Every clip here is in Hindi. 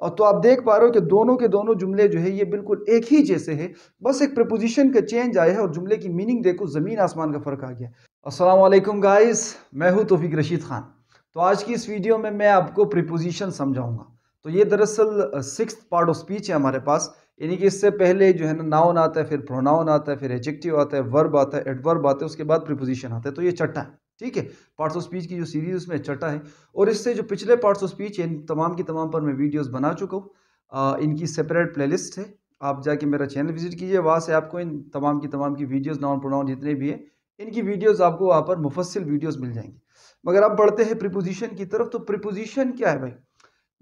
और तो आप देख पा रहे हो कि दोनों के दोनों जुमले जो है ये बिल्कुल एक ही जैसे है बस एक प्रपोजिशन का चेंज आया है और जुमले की मीनिंग देखो ज़मीन आसमान का फ़र्क आ गया असलम गाइस मैं हूँ तोफ़ी रशीद ख़ान तो आज की इस वीडियो में मैं आपको प्रपोजिशन समझाऊंगा तो ये दरअसल सिक्स पार्ट ऑफ स्पीच है हमारे पास यानी कि इससे पहले जो है ना नाउन आता है फिर प्रोनाउन आता है फिर एजेक्टिव आता है वर्ब आता है एडवर्ब आता है उसके बाद प्रिपोजिशन आता है तो ये चट्टा है ठीक है पार्ट्स ऑफ स्पीच की जो सीरीज उसमें चटा है और इससे जो पिछले पार्ट्स ऑफ स्पीच इन तमाम की तमाम पर मैं वीडियोस बना चुका हूँ इनकी सेपरेट प्लेलिस्ट है आप जाके मेरा चैनल विजिट कीजिए वहाँ से आपको इन तमाम की तमाम की वीडियोज़ नाउन प्रोनाउन जितने भी हैं इनकी वीडियोज़ आपको वहाँ पर मुफसिल वीडियोज़ मिल जाएंगी मगर आप बढ़ते हैं प्रिपोजिशन की तरफ तो प्रिपोजिशन क्या है भाई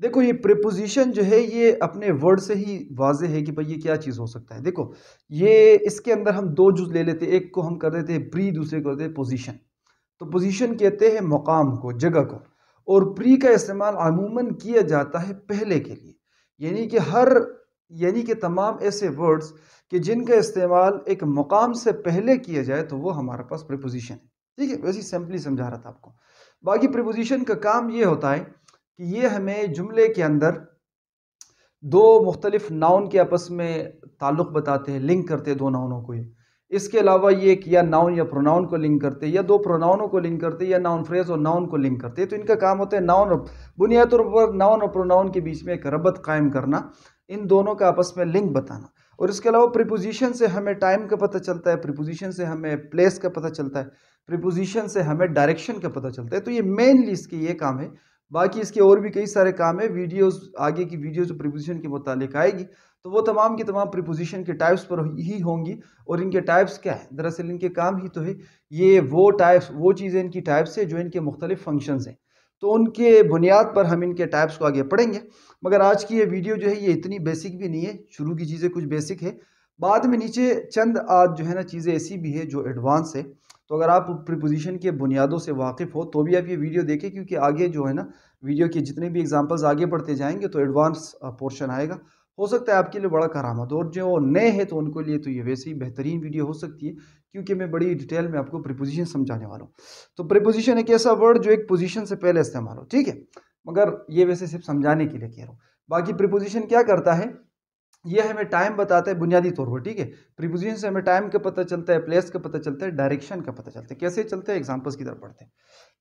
देखो ये प्रिपोजिशन जो है ये अपने वर्ड से ही वाजे है कि भाई ये क्या चीज़ हो सकता है देखो ये इसके अंदर हम दो जुज ले लेते एक को हम कर देते हैं प्री दूसरे को देते हैं पोजिशन तो पोजीशन कहते हैं मकाम को जगह को और प्री का इस्तेमाल अमूमन किया जाता है पहले के लिए यानी कि हर यानी कि तमाम ऐसे वर्ड्स कि जिनका इस्तेमाल एक मकाम से पहले किया जाए तो वो हमारे पास प्रपोजिशन है ठीक है वैसे सिंपली समझा रहा था आपको बाकी प्रपोजिशन का काम ये होता है कि ये हमें जुमले के अंदर दो मुख्तलिफ नाउन के आपस में ताल्लुक़ बताते हैं लिंक करते हैं दो नाउनों को ये इसके अलावा ये एक या नाउन या प्रोनाउन को लिंक करते या दो प्रोनाउनों को लिंक करते या नाउन फ्रेज और नाउन को लिंक करते हैं तो इनका काम होता है नाउन और बुनियादी तौर पर नाउन और प्रोनाउन के बीच में एक रबत कायम करना इन दोनों का आपस में लिंक बताना और इसके अलावा प्रिपोजिशन से हमें टाइम का पता चलता है प्रिपोजिशन से हमें प्लेस का पता चलता है प्रिपोजिशन से हमें डायरेक्शन का पता चलता है तो ये मेनली इसके ये काम है बाकी इसके और भी कई सारे काम है वीडियोस आगे की वीडियो जो प्रिपोजिशन के मुतालिक आएगी तो वो तमाम की तमाम प्रिपोजिशन के टाइप्स पर ही होंगी और इनके टाइप्स क्या है दरअसल इनके काम ही तो है ये वो टाइप्स वो चीज़ें इनकी टाइप्स है जो इनके मुख्तलिफ फंक्शन हैं तो उनके बुनियाद पर हम इनके टाइप्स को आगे पढ़ेंगे मगर आज की ये वीडियो जो है ये इतनी बेसिक भी नहीं है शुरू की चीज़ें कुछ बेसिक है बाद में नीचे चंद आज जो है ना चीज़ें ऐसी भी है जो एडवांस है तो अगर आप प्रीपोजिशन के बुनियादों से वाकिफ़ हो तो भी आप ये वीडियो देखें क्योंकि आगे जो है ना वीडियो के जितने भी एग्जांपल्स आगे बढ़ते जाएंगे तो एडवांस पोर्शन आएगा हो सकता है आपके लिए बड़ा करामत और जो नए हैं तो उनके लिए तो ये वैसे ही बेहतरीन वीडियो हो सकती है क्योंकि मैं बड़ी डिटेल में आपको प्रिपोजिशन समझाने वाला हूँ तो प्रिपोजिशन एक ऐसा वर्ड जो एक पोजिशन से पहले इस्तेमाल हो ठीक है मगर ये वैसे सिर्फ समझाने के लिए कह रहा हूँ बाकी प्रिपोजिशन क्या करता है ये हमें टाइम बताता है बुनियादी तौर पर ठीक है प्रिपोजिशन से हमें टाइम का पता चलता है प्लेस का पता चलता है डायरेक्शन का पता चलता है कैसे चलते हैं एग्जांपल्स की तरफ पढ़ते हैं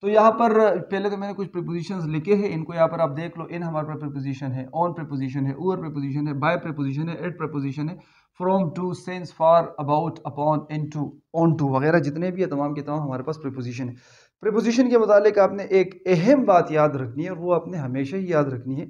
तो यहाँ पर पहले तो मैंने कुछ प्रीपोजिशंस लिखे हैं इनको यहाँ पर आप देख लो इन हमारे पास प्रिपोजिशन है ऑन प्रिपोजिशन है ओवर प्रिपोजिशन है बाय प्रिपोजिशन है एट प्रपोजिशन है from to since for about upon into onto वगैरह जितने भी है तमाम के तमाम हमारे पास प्रिपोजिशन है प्रिपोजिशन के मुतालिक आपने एक अहम बात याद रखनी है और वो आपने हमेशा ही याद रखनी है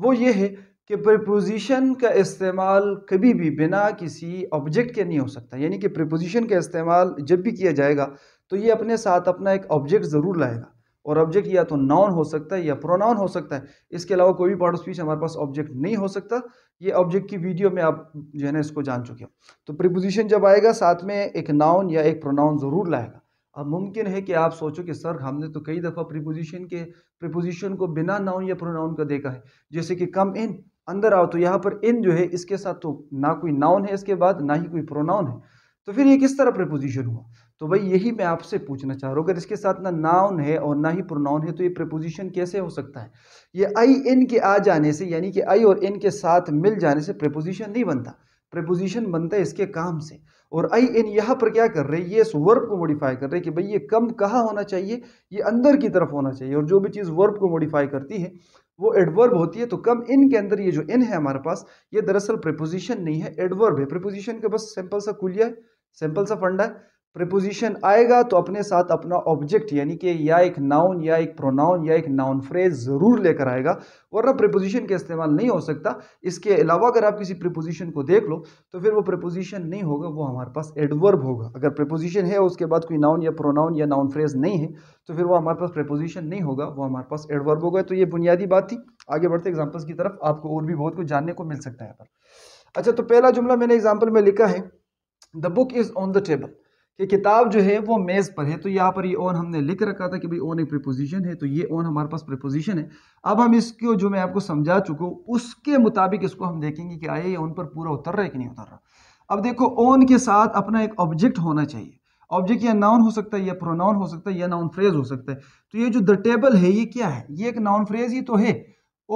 वो ये है कि प्रपोजिशन का इस्तेमाल कभी भी बिना किसी ऑब्जेक्ट के नहीं हो सकता यानी कि प्रपोजिशन का इस्तेमाल जब भी किया जाएगा तो ये अपने साथ अपना एक ऑब्जेक्ट ज़रूर लाएगा और ऑब्जेक्ट या तो नाउन हो सकता है या प्रोनाउन हो सकता है इसके अलावा कोई भी पार्ट ऑफ स्पीच हमारे पास ऑब्जेक्ट नहीं हो सकता ये ऑब्जेक्ट की वीडियो में आप जो है ना इसको जान चुके हो तो प्रिपोजिशन जब आएगा साथ में एक नाउन या एक प्रोनाउन ज़रूर लाएगा अब मुमकिन है कि आप सोचो कि सर हमने तो कई दफ़ा प्रिपोजिशन के प्रिपोजिशन को बिना नाउन या प्रोनाउन का देखा है जैसे कि कम इन अंदर आओ तो यहाँ पर इन जो है इसके साथ तो ना कोई नाउन है इसके बाद ना ही कोई प्रोनाउन है तो फिर ये किस तरह प्रपोजिशन हुआ तो भाई यही मैं आपसे पूछना चाह रहा हूँ अगर इसके साथ ना नाउन है और ना ही प्रोनाउन है तो ये प्रपोजिशन कैसे हो सकता है ये आई इन के आ जाने से यानी कि आई और इन के साथ मिल जाने से प्रपोजिशन नहीं बनता प्रपोजिशन बनता है इसके काम से और आई इन यहाँ पर क्या कर रहे हैं ये इस वर्ब को मॉडिफाई कर रहे हैं कि भाई ये कम कहाँ होना चाहिए ये अंदर की तरफ होना चाहिए और जो भी चीज़ वर्ब को मॉडिफाई करती है वो एडवर्ब होती है तो कम इन के अंदर ये जो इन है हमारे पास ये दरअसल प्रिपोजिशन नहीं है एडवर्ब है प्रिपोजिशन के बस सिंपल सा कुलिया है सिंपल सा फंडा है प्रपोजिशन आएगा तो अपने साथ अपना ऑब्जेक्ट यानी कि या एक नाउन या एक प्रोनाउन या एक नाउन फ्रेज ज़रूर लेकर आएगा वरना प्रपोजिशन का इस्तेमाल नहीं हो सकता इसके अलावा अगर आप किसी प्रिपोजिशन को देख लो तो फिर वो प्रपोजिशन नहीं होगा वो हमारे पास एडवर्ब होगा अगर प्रपोजिशन है उसके बाद कोई नाउन या प्रोनाउन या नाउन फ्रेज नहीं है तो फिर वो हमारे पास प्रपोजिशन नहीं होगा वो हमारे पास एडवर्ब होगा तो ये बुनियादी बात थी आगे बढ़ते एग्जाम्पल्स की तरफ आपको और भी बहुत कुछ जानने को मिल सकता है यहाँ पर अच्छा तो पहला जुमला मैंने एग्जाम्पल में लिखा है the book is on the table कि किताब जो है वो मेज़ पर है तो यहाँ पर ये ऑन हमने लिख रखा था कि भाई ऑन एक प्रिपोजिशन है तो ये ऑन हमारे पास प्रिपोजिशन है अब हम इसको जो मैं आपको समझा चुका हूँ उसके मुताबिक इसको हम देखेंगे कि आए ये ऑन पर पूरा उतर रहा है कि नहीं उतर रहा अब देखो ऑन के साथ अपना एक ऑब्जेक्ट होना चाहिए ऑब्जेक्ट या नाउन हो सकता है या प्रोनाउन हो सकता है या नाउन फ्रेज हो सकता है तो ये जो द टेबल है ये क्या है ये एक नाउन फ्रेज ही तो है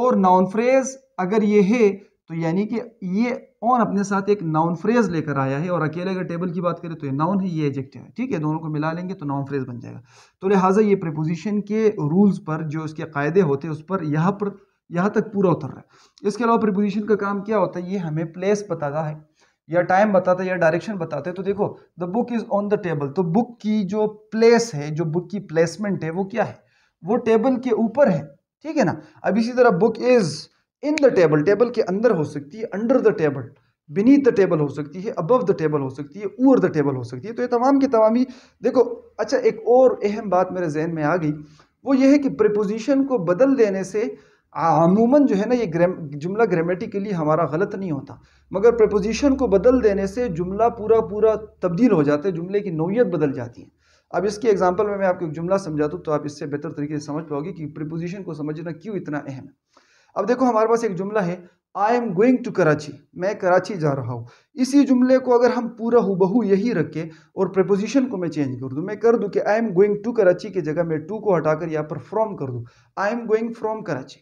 और नाउन फ्रेज अगर ये है तो यानी कि ये ऑन अपने साथ एक नाउन फ्रेज लेकर आया है और अकेले अगर टेबल की बात करें तो ये नाउन है ये एजेक्टिव है ठीक है दोनों को मिला लेंगे तो नाउन फ्रेज बन जाएगा तो लिहाजा ये प्रपोजिशन के रूल्स पर जो इसके कायदे होते हैं उस पर यहाँ पर यहाँ तक पूरा उतर रहा है इसके अलावा प्रपोजिशन का काम क्या होता है ये हमें प्लेस बताता है या टाइम बताता है या डायरेक्शन बताते हैं तो देखो the book is on the table तो बुक की जो प्लेस है जो बुक की प्लेसमेंट है वो क्या है वो टेबल के ऊपर है ठीक है ना अब इसी तरह book is in the table table के अंदर हो सकती है under the table beneath the table हो सकती है अबव द टेबल हो सकती है ऊर द टेबल हो सकती है तो ये तमाम की तमामी देखो अच्छा एक और अहम बात मेरे जहन में आ गई वो ये है कि प्रपोजिशन को बदल देने से अमूमन जो है ना ये ग्रेम जुमला ग्रामेटिकली हमारा गलत नहीं होता मगर प्रपोजिशन को बदल देने से जुमला पूरा पूरा तब्दील हो जाता है जुमले की नोयत बदल जाती है अब इसकी एग्जाम्पल में मैं आपको एक जुमला समझा दूँ तो आप इससे बेहतर तरीके से समझ पाओगे कि प्रपोजिशन को समझना क्यों इतना अहम है अब देखो हमारे पास एक जुमला है I am going to Karachi मैं कराची जा रहा हूँ इसी जुमले को अगर हम पूरा हुबहू यही रखें और प्रपोजिशन को मैं चेंज कर दूँ मैं कर दूँ कि I am going to Karachi की जगह मैं टू को हटाकर यहाँ पर फ्रॉम कर दूँ I am going from Karachi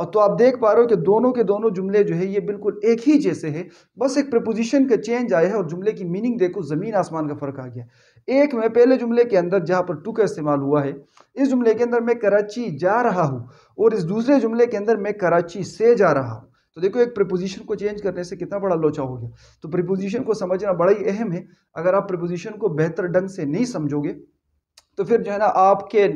और तो आप देख पा रहे हो कि दोनों के दोनों जुमले जो है ये बिल्कुल एक ही जैसे है बस एक प्रपोजिशन का चेंज आया है और जुमले की मीनिंग देखो ज़मीन आसमान का फ़र्क आ गया एक में पहले जुमले के अंदर जहाँ पर टू का इस्तेमाल हुआ है इस जुमले के अंदर मैं कराची जा रहा हूँ और इस दूसरे जुमले के अंदर मैं कराची से जा रहा हूँ तो देखो एक प्रिपोजिशन को चेंज करने से कितना बड़ा लोचा हो गया तो प्रिपोजिशन को समझना बड़ा ही अहम है अगर आप प्रिपोजिशन को बेहतर ढंग से नहीं समझोगे तो फिर जो है ना आपके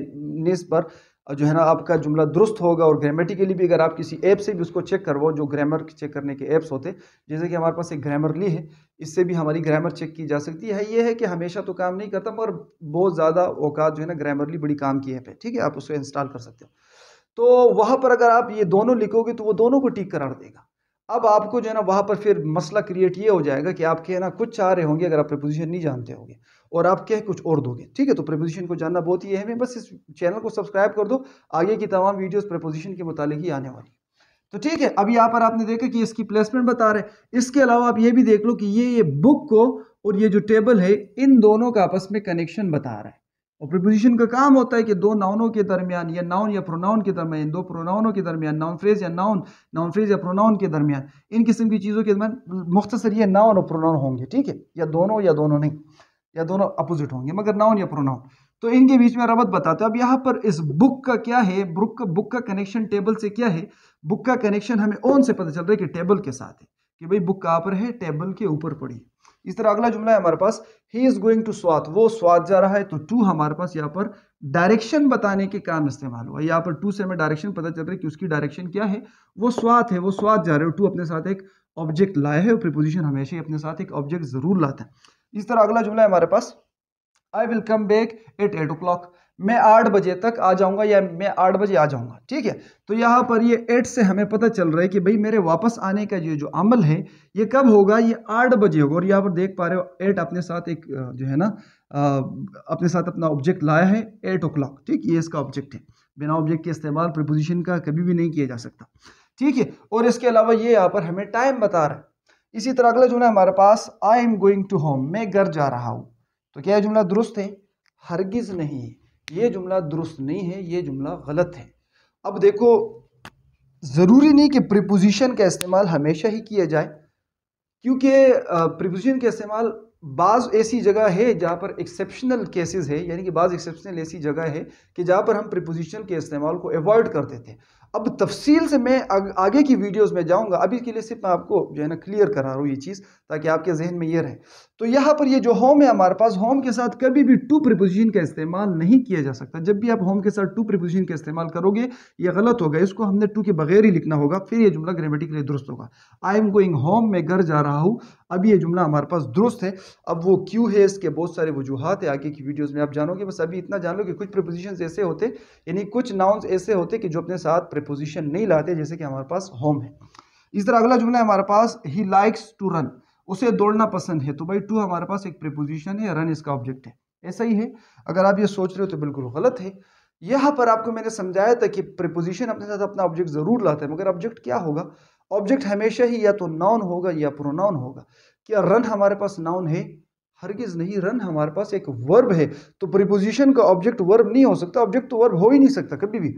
निस पर जो है ना आपका जुमला दुरुस्त होगा और ग्रामेटिकली भी अगर आप किसी ऐप से भी उसको चेक करवाओ जो ग्रामर चेक करने के ऐप्स होते जैसे कि हमारे पास एक ग्रामरली है इससे भी हमारी ग्रामर चेक की जा सकती है ये है कि हमेशा तो काम नहीं करता मगर बहुत ज़्यादा औकात जो है ना ग्रामरली बड़ी काम की ऐप है ठीक है आप उसको इंस्टॉल कर सकते हो तो वहाँ पर अगर आप ये दोनों लिखोगे तो वो दोनों को टीक करार देगा अब आपको जो है ना वहाँ पर फिर मसला क्रिएट ये हो जाएगा कि आपके ना कुछ चाह रहे होंगे अगर आप प्रपोजिशन नहीं जानते होंगे और आप क्या कुछ और दोगे ठीक है तो प्रपोजिशन को जानना बहुत ही अहम है बस इस चैनल को सब्सक्राइब कर दो आगे की तमाम वीडियोज़ प्रपोजिशन के मुतालिक ही आने वाली तो ठीक है अभी यहाँ पर आपने देखा कि इसकी प्लेसमेंट बता रहे हैं इसके अलावा आप ये भी देख लो कि ये ये बुक को और ये जो टेबल है इन दोनों का आपस में कनेक्शन बता रहा है और प्रपोजिशन का काम होता है कि दो नाउनों के दरमियान या नाउन या प्रोनाउन के दरमियान दो प्रोनाउनों के दरमियान नाउन फ्रेज या नाउन नाउन फ्रेज या प्रोनाउन के दरमियान इन किस्म की चीज़ों के दरमियान मुख्तसर ये नाउन और प्रोनाउन होंगे ठीक है या दोनों या दोनों नहीं या दोनों अपोजिट होंगे मगर नाउन या प्रोनाउन तो इनके बीच में रबत बताते हैं अब यहाँ पर इस बुक का क्या है बुक का बुक का कनेक्शन टेबल से क्या है बुक का कनेक्शन हमें ओन से पता चल रहा है कि टेबल के साथ है कि भाई बुक कहाँ पर है टेबल के ऊपर पड़ी इस तरह अगला जुमला है हमारे पास he is going to Swat वो स्वाद जा रहा है तो टू हमारे पास यहाँ पर डायरेक्शन बताने के काम इस्तेमाल हुआ यहाँ पर टू से हमें डायरेक्शन पता चल रहा है कि उसकी डायरेक्शन क्या है वो स्वाद है वो स्वाद जा रहे हो टू अपने साथ एक ऑब्जेक्ट लाया है और प्रिपोजिशन हमेशा ही अपने साथ एक ऑब्जेक्ट ज़रूर लाता है इस तरह अगला जुमला है हमारे पास I will come back at eight o'clock मैं आठ बजे तक आ जाऊंगा या मैं आठ बजे आ जाऊंगा ठीक है तो यहाँ पर ये एट से हमें पता चल रहा है कि भाई मेरे वापस आने का ये जो अमल है ये कब होगा ये आठ बजे होगा और यहाँ पर देख पा रहे हो एट अपने साथ एक जो है ना अपने साथ अपना ऑब्जेक्ट लाया है एट ओ क्लॉक ठीक ये इसका ऑब्जेक्ट है बिना ऑब्जेक्ट के इस्तेमाल प्रिपोजिशन का कभी भी नहीं किया जा सकता ठीक है और इसके अलावा ये यहाँ पर हमें टाइम बता रहा है इसी तरह अगला जुमला हमारे पास I am going to home मैं घर जा रहा हूँ तो क्या यह जुमला दुरुस्त है हरगिज़ नहीं है ये जुमला दुरुस्त नहीं है ये जुमला गलत है अब देखो ज़रूरी नहीं कि प्रिपोजिशन का इस्तेमाल हमेशा ही किया जाए क्योंकि प्रिपोजिशन का इस्तेमाल बाज़ ऐसी जगह है जहाँ पर एक्सेप्शनल केसेस है यानी कि बाज़ एक्सेप्शनल ऐसी जगह है कि जहाँ पर हम प्रिपोजिशन के इस्तेमाल को अवॉइड कर देते हैं अब तफसील से मैं आग, आगे की वीडियोस में जाऊंगा अभी के लिए सिर्फ मैं आपको जो है ना क्लियर करा रहा हूँ ये चीज़ ताकि आपके जहन में ये रहे तो यहाँ पर ये जो होम है हमारे पास होम के साथ कभी भी टू प्रपोजिशन का इस्तेमाल नहीं किया जा सकता जब भी आप होम के साथ टू प्रिपोजिशन का इस्तेमाल करोगे ये गलत होगा इसको हमने टू के बगैर ही लिखना होगा फिर ये जुमला ग्रामेटिकली दुरुस्त होगा आई एम गोइंग होम मैं घर जा रहा हूँ अभी ये जुमला हमारे पास दुरुस्त है अब वो क्यों है इसके बहुत सारे वजूहत है आगे की वीडियोज़ में आप जानोगे बस अभी इतना जान लो कि कुछ प्रिपोजिशन ऐसे होते यानी कुछ नाउन्स ऐसे होते कि जो अपने साथ पोजीशन नहीं लाते जैसे कि हमारे पास होम है इस तरह अगला जुमला है हमारे पास ही लाइक्स टू रन उसे दौड़ना पसंद है तो भाई टू हमारे पास एक प्रिपोजिशन है रन इसका ऑब्जेक्ट है ऐसा ही है अगर आप ये सोच रहे हो तो बिल्कुल गलत है यहाँ पर आपको मैंने समझाया था कि प्रिपोजिशन अपने साथ अपना ऑब्जेक्ट ज़रूर लाते हैं मगर ऑब्जेक्ट क्या होगा ऑब्जेक्ट हमेशा ही या तो नाउन होगा या प्रोनाउन होगा क्या रन हमारे पास नाउन है हरगिज नहीं रन हमारे पास एक वर्ब है तो प्रिपोजिशन का ऑब्जेक्ट वर्ब नहीं हो सकता ऑब्जेक्ट तो वर्ब हो ही नहीं सकता कभी भी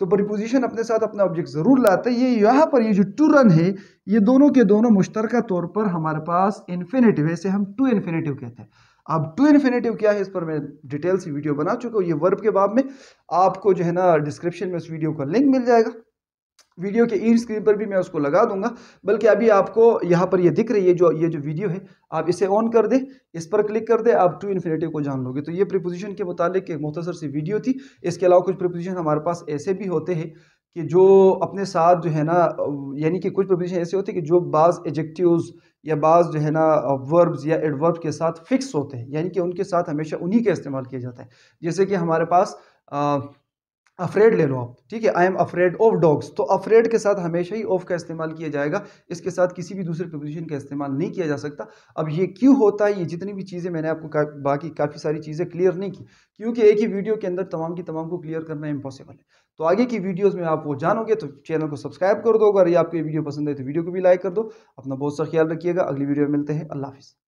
तो प्रिपोजिशन अपने साथ अपना ऑब्जेक्ट ज़रूर लाते ये यहाँ पर ये जो टू रन है ये दोनों के दोनों मुश्तरक तौर पर हमारे पास इन्फिनेटिव है इसे हम टू इन्फिनेटिव कहते हैं अब टू इन्फिनेटिव क्या है इस पर मैं डिटेल से वीडियो बना चुका हूँ ये वर्ब के बाद में आपको जो है ना डिस्क्रिप्शन में उस वीडियो का लिंक मिल जाएगा वीडियो के इन स्क्रीन पर भी मैं उसको लगा दूंगा बल्कि अभी आपको यहाँ पर ये दिख रही है जो ये जो वीडियो है आप इसे ऑन कर दें इस पर क्लिक कर दें आप टू इन्फिनेटिव को जान लोगे तो ये प्रिपोजिशन के मुतालिक एक मुख्तर सी वीडियो थी इसके अलावा कुछ प्रिपोजिशन हमारे पास ऐसे भी होते हैं कि जो अपने साथ जो है ना यानी कि कुछ प्रिपोजिशन ऐसे होते हैं कि जो बाज़ एजेक्टिवज़ या बाज़ जो है ना वर्ब्स या एडवर्ब के साथ फिक्स होते हैं यानी कि उनके साथ हमेशा उन्हीं का इस्तेमाल किया जाता है जैसे कि हमारे पास आ, अफ्रेड ले लो आप ठीक है I am afraid of dogs तो अफ्रेड के साथ हमेशा ही ऑफ का इस्तेमाल किया जाएगा इसके साथ किसी भी दूसरे प्रपोजिशन का इस्तेमाल नहीं किया जा सकता अब ये क्यों होता है ये जितनी भी चीज़ें मैंने आपको का, बाकी काफ़ी सारी चीज़ें क्लियर नहीं की क्योंकि एक ही वीडियो के अंदर तमाम की तमाम को क्लियर करना इम्पॉसिबल है तो आगे की वीडियोज़ में आप वो जानोगे तो चैनल को सब्सक्राइब कर दो अगर ये आपको ये वीडियो पसंद है तो वीडियो को भी लाइक कर दो अपना बहुत सा ख्याल रखिएगा अगली वीडियो में मिलते हैं अल्लाह हाफिज़